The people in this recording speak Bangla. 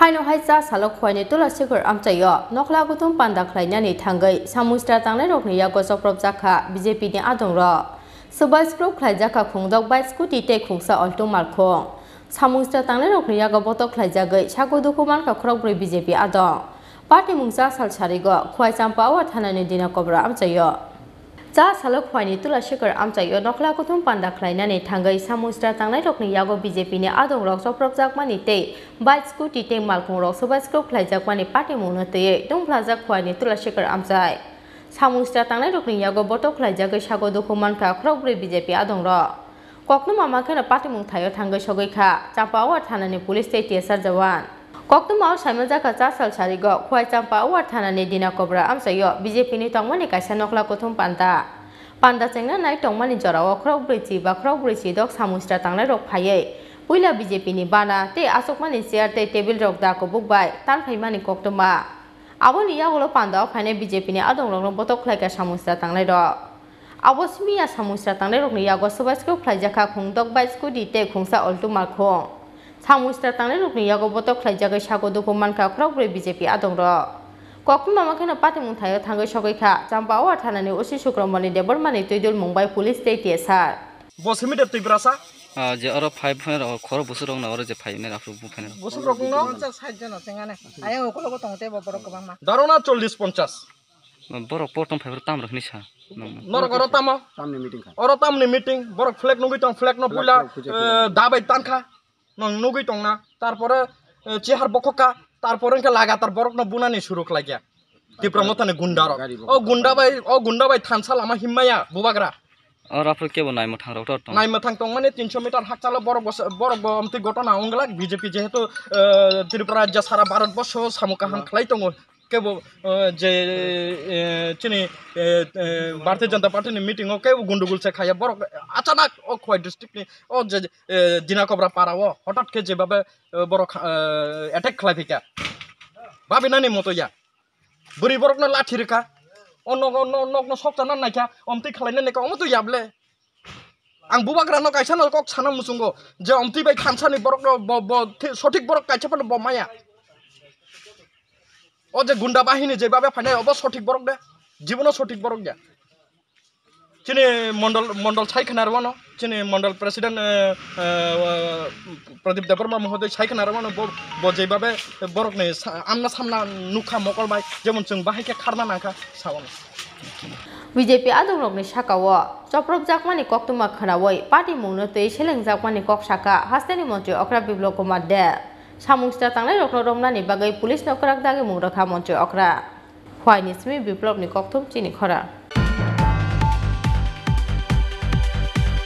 haino haija salok khoini tula sikor amchayo nokla gutum panda khlainani thangai samusra tangle rokni ya gosoprop jakha bjp ni adong ro subai sprop khlaijakha khungdok bai skuti te khungsa alto malkhong samusra tangle rokni ya gobotok khlaijagai sago dukuman ka khorok bri bjp adong party mungsa salchari go khwai champa wa thanani dina kobra amchayo 자 살록 화니 뚫라 시걸 암자여 너클라 고통 반다 클라이나니 탕가이 사무스라 땅나이 럭니 야고 BJP니 아동 럭 서프럭작만이 때 바이 스쿠티 땡 말콩 럭 소바이 스크롭 클라이작만이 파티 모노 때에 동플라작 화니 뚫라 시걸 암자이 সামুসরা তাংনাই রকনি ইয়াগো বটক লাইজাগে সাগো দুখু মানকা খরবরে বিজেপি আদংর কখনো মামাখানে পাটিমুং থাইও থাঙ্গে সগৈখা চাম্পাওয়ার থানানি পুলিশ তে টিএসআর জওয়ান Koktumau Shamilja Kacha Salsari go Khwai Champa Ward Thana ni Dina Kobra Amsayo BJP ni tongmani kaisa nokla kothum panta panda chengna nai tongmani jorao khrok brichi ba khrok brichi dok samustra tanglai rok phaiye puila BJP ni bana te asokmani chair te table rok da ko bai tan phaimani koktuma aboni ya holo panda phaine BJP ni adong rong botok ka samustra tanglai rok আবসমিয়া সামুসরা তাংলে রকনি ইয়াগো সবাইসকে ফ্লাইজাখা খুংদক বাইসকু দিতে খুংসা অল্টু মাখং সামুস্তা তানে রুকনি ইয়াগো বতক খ্লাই জাগে সাগো দুকু মানকা খরাগ্রে বিজেপি আদংর কখন মামাখানো পাতিমুং থায় থাঙ্গে সগৈখা চাম্পাওয়া থানানি ওসি শুক্রমণি দেবরমানি তৈদুল মুম্বাই পুলিশ তেইটিয়ে সার বসমি দেব তুই ব্রাসা যে আর ফাইভ ফাইন খর বসু রং না আর যে ফাইভ মেন আফরু ফাইন বসু রং না 60 জন আছে গানে আয়া ওকল গো তংতে বড় কবা মা দারোনা 40 50 বড় পটম ফাইভ তাম রখনি সা নর মিটিং খা অর তামনি মিটিং বড় দাবাই তানখা nang nugui tongna tarpore chihar bokhoka tarpore ke lagatar borok na bunani shuruk lagya tipra motane gundaro o gunda bai o gunda bai thansa lama himmaya bubagra আর আপল কেব নাই মথাং রাও তো নাই মথাং তো মানে 300 মিটার হাক চালা বড় বড় অমতি ঘটনা অঙ্গলাক বিজেপি যেহেতু ত্রিপুরা রাজ্য সারা ভারতবর্ষ সামুকাহান খেলাই তো કેવો જે ચીની ભારતીય જનતા પાર્ટીની મિટિંગો કેવું ગુંડુગુલ છે ખાઈએ બરો અચાનક ઓ ખોવાઈ ડિસ્ટ્રિક્ટની ઓ જે દિનાકોબરા પારાઓ હઠાત કે જેভাবে বড় অ্যাটাক খেলা ফিকা ভাবি না নি মতো ইয়া বুড়ি বরক না লাঠি রেখা অন্য অন্য অন্য অন্য সপ্তাহ না নাইখা অমতি খেলাইনে নেখা অমতো ইয়াবলে आं बुबा ग्रा न कायसा न कक साना मुसुंगो जे अम्ति बाय खानसानि बरक सठिक बरक कायसा फानो बमाया ও যে গুন্ডা বাহিনী যেভাবে ফাইনাই অব সঠিক বরক দে জীবনও সঠিক বরক দে চিনি মন্ডল মন্ডল সাইখানা রবান চিনি মন্ডল প্রেসিডেন্ট প্রদীপ দেববর্মা মহোদয় সাইখানা রবান ব যেভাবে বরক নেই আমনা সামনা নুখা মকল বাই যেমন जों বাহিকে খারনা নাখা সাবান বিজেপি আদমরকনি সাকাও চপ্রব জাকমানি কক্তমা খানাওয়াই পার্টি মৌনতই সেলেং জাকমানি কক সাকা হাস্তানি মন্ত্রী অক্রা বিপ্লব কুমার দেব 사무시다 땅래 록노 롬나니 바가이 폴리스 너크락 다게 무라카 먼저 어크라 화이니스미 비플롭니 꼭톰 찌니 커라